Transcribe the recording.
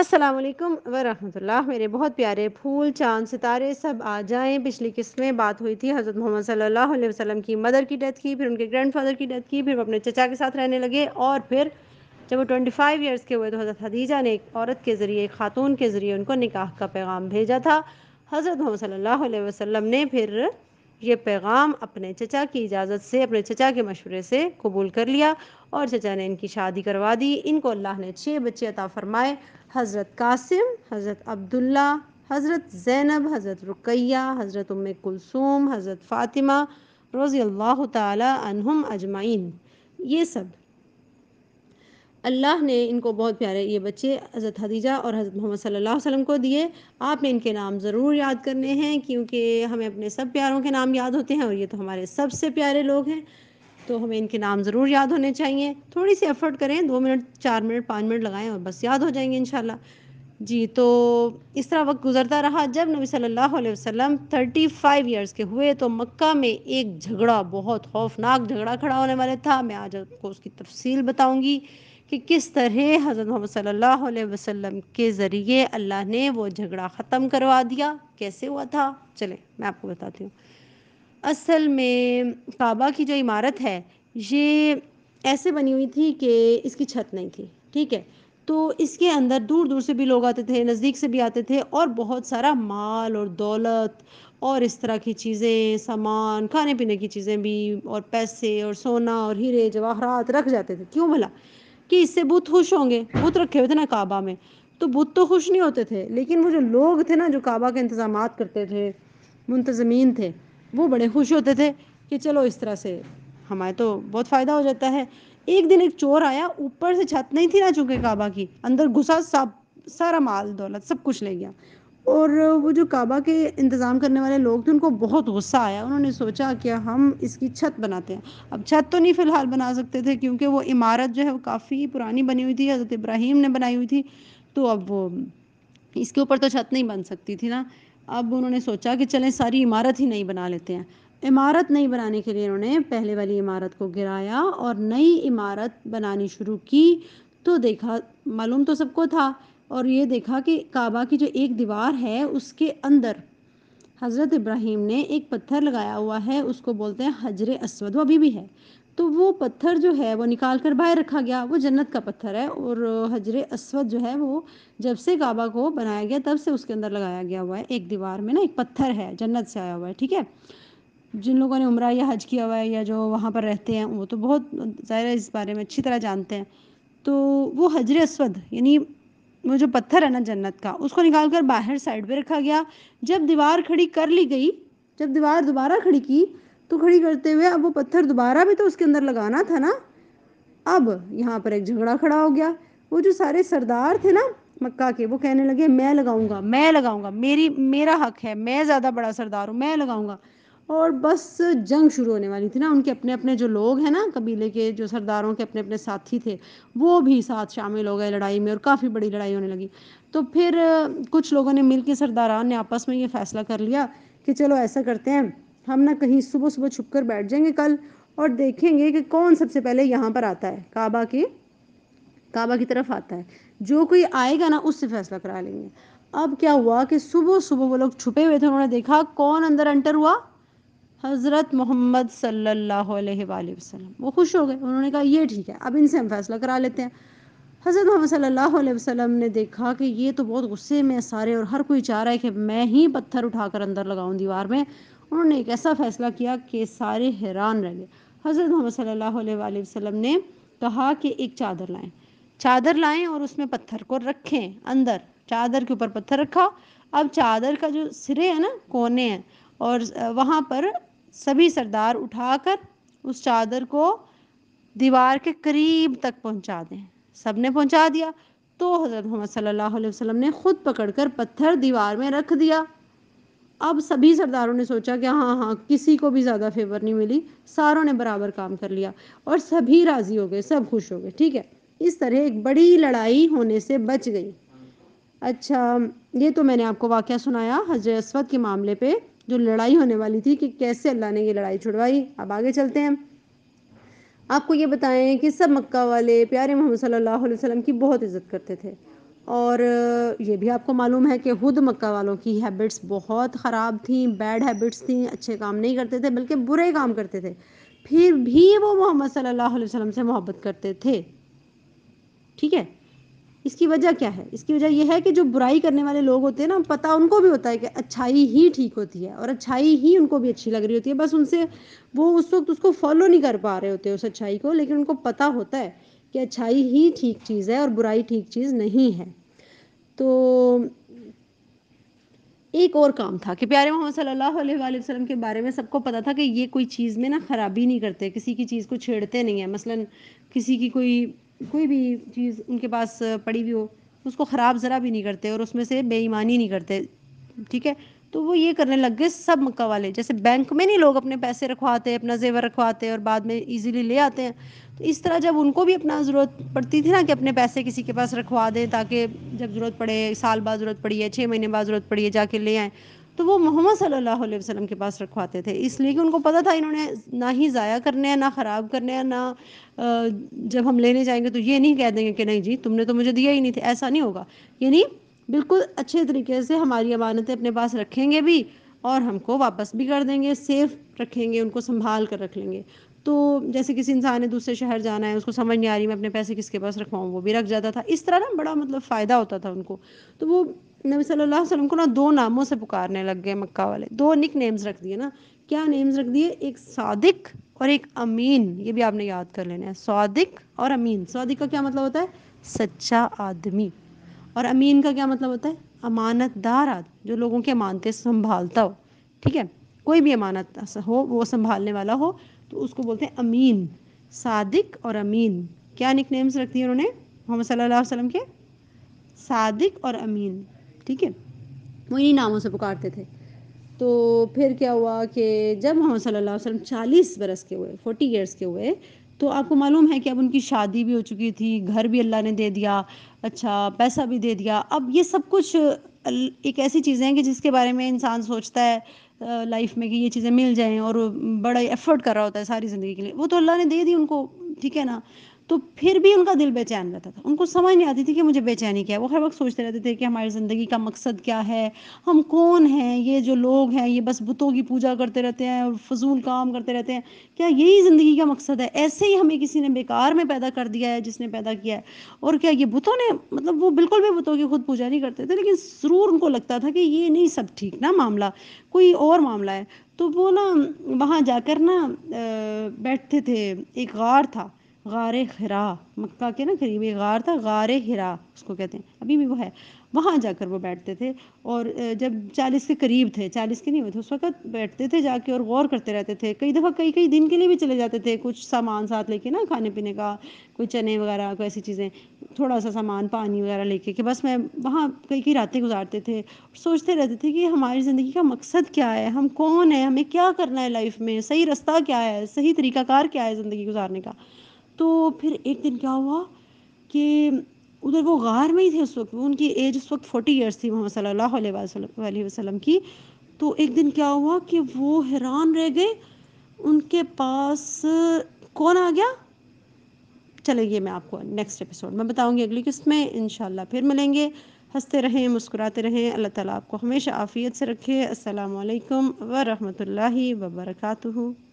असलम वरहमल्ला मेरे बहुत प्यारे फूल चांद सितारे सब आ जाए पिछली किस्त में बात हुई थी हज़रत मोहम्मद सल्लल्लाहु अलैहि वसल्लम की मदर की डेथ की फिर उनके ग्रैंडफादर की डेथ की फिर वो अपने चचा के साथ रहने लगे और फिर जब वो ट्वेंटी फाइव ईयर्स के हुए तो हज़रत हदीजा ने एक औरत के ज़रिए एक ख़ातून के ज़रिए उनको निकाह का पैगाम भेजा था हज़रत मोहम्मद सल्ला वसम ने फिर ये पैगाम अपने चचा की इजाज़त से अपने चचा के मशवरे से कबूल कर लिया और चचा ने इनकी शादी करवा दी इनको अल्लाह ने छः बच्चे अता फरमाए हज़रत कासिम हज़रत अब्दुल्ला हज़रत ज़ैनब हज़रत रुकैया हज़रत उम कुलसूम हज़रत फ़ातिमा रोज़ी अल्लाह तहम अजमाइन ये सब अल्लाह ने इनको बहुत प्यारे ये बच्चे हज़रत हदीजा और हज़रत मोहम्मद सल्लल्लाहु अलैहि वसल्लम को दिए आपने इनके नाम ज़रूर याद करने हैं क्योंकि हमें अपने सब प्यारों के नाम याद होते हैं और ये तो हमारे सबसे प्यारे लोग हैं तो हमें इनके नाम ज़रूर याद होने चाहिए थोड़ी सी एफर्ट करें दो मिनट चार मिनट पाँच मिनट लगाएं और बस याद हो जाएंगे इन जी तो इस तरह वक्त गुजरता रहा जब नबी सल्लल्लाहु अलैहि वसल्लम 35 ईयर्स के हुए तो मक्का में एक झगड़ा बहुत खौफनाक झगड़ा खड़ा होने वाला था मैं आज आपको उसकी तफसील बताऊंगी कि किस तरह हज़रत मोहम्मद सल्लल्लाहु अलैहि वसल्लम के ज़रिए अल्लाह ने वो झगड़ा ख़त्म करवा दिया कैसे हुआ था चले मैं आपको बताती हूँ असल में काबा की जो इमारत है ये ऐसे बनी हुई थी कि इसकी छत नहीं थी ठीक है तो इसके अंदर दूर दूर से भी लोग आते थे नज़दीक से भी आते थे और बहुत सारा माल और दौलत और इस तरह की चीज़ें सामान खाने पीने की चीज़ें भी और पैसे और सोना और हीरे जवाहरात रख जाते थे क्यों भला कि इससे बुत खुश होंगे बुत रखे हुए थे ना काबा में तो बुत तो खुश नहीं होते थे लेकिन वो जो लोग थे ना जो काबा के इंतज़ाम करते थे मुंतजमीन थे वो बड़े खुश होते थे कि चलो इस तरह से हमारे तो बहुत फ़ायदा हो जाता है एक दिन एक चोर आया ऊपर से छत नहीं थी ना चुके काबा की अंदर घुसा सब सारा माल दौलत सब कुछ ले गया और वो जो काबा के इंतज़ाम करने वाले लोग थे उनको बहुत गुस्सा आया उन्होंने सोचा कि हम इसकी छत बनाते हैं अब छत तो नहीं फ़िलहाल बना सकते थे क्योंकि वो इमारत जो है वो काफ़ी पुरानी बनी हुई थी हज़रत इब्राहिम ने बनाई हुई थी तो अब वो इसके ऊपर तो छत नहीं बन सकती थी ना अब उन्होंने सोचा कि चलें सारी इमारत ही नहीं बना लेते हैं इमारत नहीं बनाने के लिए उन्होंने पहले वाली इमारत को गिराया और नई इमारत बनानी शुरू की तो देखा मालूम तो सबको था और ये देखा कि काबा की जो एक दीवार है उसके अंदर हज़रत इब्राहिम ने एक पत्थर लगाया हुआ है उसको बोलते हैं हजर असवद वो अभी भी है तो वो पत्थर जो है वो निकाल कर बाहर रखा गया वो जन्नत का पत्थर है और हजर असवद जो है वो जब से काबा को बनाया गया तब से उसके अंदर लगाया गया हुआ है एक दीवार में ना एक पत्थर है जन्नत से आया हुआ है ठीक है जिन लोगों ने उम्र या हज किया हुआ है या जो वहाँ पर रहते हैं वो तो बहुत ज़ाहिर है इस बारे में अच्छी तरह जानते हैं तो वो हजर असवद यानी वो जो पत्थर है ना जन्नत का उसको निकाल कर बाहर साइड पर रखा गया जब दीवार खड़ी कर ली गई जब दीवार दोबारा खड़ी की तो खड़ी करते हुए अब वो पत्थर दोबारा भी तो उसके अंदर लगाना था ना अब यहाँ पर एक झगड़ा खड़ा हो गया वो जो सारे सरदार थे ना मक्का के वो कहने लगे मैं लगाऊंगा मैं लगाऊंगा मेरी मेरा हक है मैं ज़्यादा बड़ा सरदार हूँ मैं लगाऊंगा और बस जंग शुरू होने वाली थी ना उनके अपने अपने जो लोग हैं ना कबीले के जो सरदारों के अपने अपने साथी थे वो भी साथ शामिल हो गए लड़ाई में और काफ़ी बड़ी लड़ाई होने लगी तो फिर कुछ लोगों ने मिल के सरदारान ने आपस में ये फैसला कर लिया कि चलो ऐसा करते हैं हम ना कहीं सुबह सुबह छुप कर बैठ जाएंगे कल और देखेंगे कि कौन सबसे पहले यहाँ पर आता है काबा के काबा की तरफ आता है जो कोई आएगा ना उससे फैसला करा लेंगे अब क्या हुआ कि सुबह सुबह वो लोग छुपे हुए थे उन्होंने देखा कौन अंदर एंटर हुआ हज़रत मोहम्मद सल्लल्लाहु अलैहि वसल्लम वो खुश हो गए उन्होंने कहा ये ठीक है अब इनसे हम फैसला करा लेते हैं हज़रत मोहम्मद सल्लल्लाहु अलैहि वसल्लम ने देखा कि ये तो बहुत गुस्से में सारे और हर कोई चाह रहा है कि मैं ही पत्थर उठाकर अंदर लगाऊं दीवार में उन्होंने एक ऐसा फैसला किया कि सारे हैरान रह गए हज़रत मोहम्मद सल्लल्लाहु अलैहि वसल्लम ने कहा कि एक चादर लाएं चादर लाएं और उसमें पत्थर को रखें अंदर चादर के ऊपर पत्थर रखा अब चादर का जो सिरे है ना कोने हैं और वहाँ पर सभी सरदार उठाकर उस चादर को दीवार के करीब तक पहुँचा दें सब ने पहुँचा दिया तो हज़रत मोहम्मद सल्लल्लाहु अलैहि वसल्लम ने खुद पकड़कर पत्थर दीवार में रख दिया अब सभी सरदारों ने सोचा कि हाँ हाँ किसी को भी ज़्यादा फेवर नहीं मिली सारों ने बराबर काम कर लिया और सभी राज़ी हो गए सब खुश हो गए ठीक है इस तरह एक बड़ी लड़ाई होने से बच गई अच्छा ये तो मैंने आपको वाक़ सुनाया हजर असवद के मामले पे जो लड़ाई होने वाली थी कि कैसे अल्लाह ने ये लड़ाई छुड़वाई अब आगे चलते हैं आपको ये बताएं कि सब मक्का वाले प्यारे मोहम्मद सल्लल्लाहु अलैहि वसल्लम की बहुत इज़्ज़त करते थे और ये भी आपको मालूम है कि खुद मक्का वालों की हैबिट्स बहुत ख़राब थी बैड हैबिट्स थी अच्छे काम नहीं करते थे बल्कि बुरे काम करते थे फिर भी वो मोहम्मद सल्लल्लाहु अलैहि वसल्लम से मोहब्बत करते थे ठीक है इसकी वजह क्या है इसकी वजह यह है कि जो बुराई करने वाले लोग होते हैं ना पता उनको भी होता है कि अच्छाई ही ठीक होती है और अच्छाई ही उनको भी अच्छी लग रही होती है बस उनसे वो उस वक्त उसको फॉलो नहीं कर पा रहे होते उस अच्छाई को लेकिन उनको पता होता है कि अच्छाई ही ठीक चीज़ है और बुराई ठीक चीज़ नहीं है तो एक और काम था कि प्यारे मोहम्मद सल्लल्लाहु अलैहि वसल्लम के बारे में सबको पता था कि ये कोई चीज़ में ना ख़राबी नहीं करते किसी की चीज़ को छेड़ते नहीं है मसलन किसी की कोई कोई भी चीज़ उनके पास पड़ी हुई हो उसको ख़राब ज़रा भी नहीं करते और उसमें से बेईमानी नहीं करते ठीक है तो वो ये करने लग गए सब मक्का वाले जैसे बैंक में नहीं लोग अपने पैसे रखवाते अपना जेवर रखवाते और बाद में इजीली ले आते हैं तो इस तरह जब उनको भी अपना ज़रूरत पड़ती थी ना कि अपने पैसे किसी के पास रखवा दें ताकि जब ज़रूरत पड़े साल बाद ज़रूरत पड़ी है छः महीने बाद ज़रूरत पड़ी है जाके ले आएँ तो वो मोहम्मद सल्लल्लाहु अलैहि वसल्लम के पास रखवाते थे इसलिए कि उनको पता था इन्होंने ना ही ज़ाया करने हैं ना ख़राब करने हैं ना जब हम लेने जाएंगे तो ये नहीं कह देंगे कि नहीं जी तुमने तो मुझे दिया ही नहीं था ऐसा नहीं होगा यानी बिल्कुल अच्छे तरीके से हमारी अमानतें अपने पास रखेंगे भी और हमको वापस भी कर देंगे सेफ रखेंगे उनको संभाल कर रख लेंगे तो जैसे किसी इंसान ने दूसरे शहर जाना है उसको समझ नहीं आ रही मैं अपने पैसे किसके पास रखवाऊँ वो भी रख जाता था इस तरह ना बड़ा मतलब फ़ायदा होता था उनको तो वो नबी सल्लल्लाहु अलैहि वसल्लम को ना दो नामों से पुकारने लग गए मक्का वाले दो निक नेम्स रख दिए ना क्या नेम्स रख दिए एक सादिक और एक अमीन ये भी आपने याद कर लेना है सादिक और अमीन सादिक का क्या मतलब होता है सच्चा आदमी और अमीन का क्या मतलब होता है अमानतदार आदमी जो लोगों के अमानते संभालता हो ठीक है कोई भी अमानत हो वो संभालने वाला हो तो उसको बोलते हैं अमीन सादिक और अमीन क्या नेम्स रखती है उन्होंने मोहम्मद सल्लल्लाहु अलैहि वसल्लम के सादिक और अमीन ठीक है वो इन्हीं नामों से पुकारते थे तो फिर क्या हुआ कि जब मोहम्मद सल्लल्लाहु अलैहि वसल्लम बरस के हुए फोर्टी ईयर्स के हुए तो आपको मालूम है कि अब उनकी शादी भी हो चुकी थी घर भी अल्लाह ने दे दिया अच्छा पैसा भी दे दिया अब ये सब कुछ एक ऐसी चीज़ें हैं कि जिसके बारे में इंसान सोचता है लाइफ में कि ये चीज़ें मिल जाएं और बड़ा एफर्ट कर रहा होता है सारी ज़िंदगी के लिए वो तो अल्लाह ने दे दी उनको ठीक है ना तो फिर भी उनका दिल बेचैन रहता था उनको समझ नहीं आती थी कि मुझे बेचैनी क्या है वो हर वक्त सोचते रहते थे कि हमारी ज़िंदगी का मकसद क्या है हम कौन हैं ये जो लोग हैं ये बस बुतों की पूजा करते रहते हैं और फजूल काम करते रहते हैं क्या यही ज़िंदगी का मकसद है ऐसे ही हमें किसी ने बेकार में पैदा कर दिया है जिसने पैदा किया है और क्या ये बुतों ने मतलब वो बिल्कुल भी बुतों की खुद पूजा नहीं करते थे लेकिन ज़रूर उनको लगता था कि ये नहीं सब ठीक ना मामला कोई और मामला है तो वो ना वहाँ जाकर ना बैठते थे एक गार था गार हरा मक्का के ना करीब ये गार था गार हरा उसको कहते हैं अभी भी वो है वहाँ जाकर वो बैठते थे और जब चालीस के करीब थे चालीस के नहीं हुए थे तो उस वक्त बैठते थे जाके और गौर करते रहते थे कई दफ़ा कई कई दिन के लिए भी चले जाते थे कुछ सामान साथ लेके ना खाने पीने का कोई चने वगैरह कोई ऐसी चीज़ें थोड़ा सा सामान पानी वगैरह लेके कि बस मैं वहाँ कई कई रातें गुजारते थे सोचते रहते थे कि हमारी ज़िंदगी का मकसद क्या है हम कौन है हमें क्या करना है लाइफ में सही रास्ता क्या है सही तरीकाकार क्या है ज़िंदगी गुजारने का तो फिर एक दिन क्या हुआ कि उधर वो गार में ही थे उस वक्त उनकी एज उस वक्त फोर्टी ईयर्स थी मोहम्मद सल्ला वसलम की तो एक दिन क्या हुआ कि वो हैरान रह गए उनके पास कौन आ गया चलो मैं आपको नेक्स्ट एपिसोड में बताऊंगी अगली किस्त में इनशाला फिर मिलेंगे हंसते रहें मुस्कुराते रहें अल्लाह ताला आपको हमेशा आफियत से रखे असल वरहमल व